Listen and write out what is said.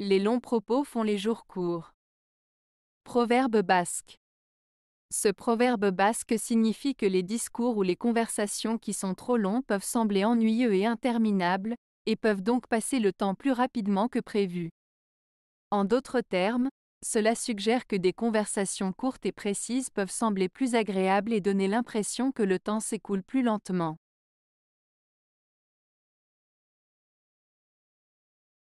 Les longs propos font les jours courts. Proverbe basque. Ce proverbe basque signifie que les discours ou les conversations qui sont trop longs peuvent sembler ennuyeux et interminables, et peuvent donc passer le temps plus rapidement que prévu. En d'autres termes, cela suggère que des conversations courtes et précises peuvent sembler plus agréables et donner l'impression que le temps s'écoule plus lentement.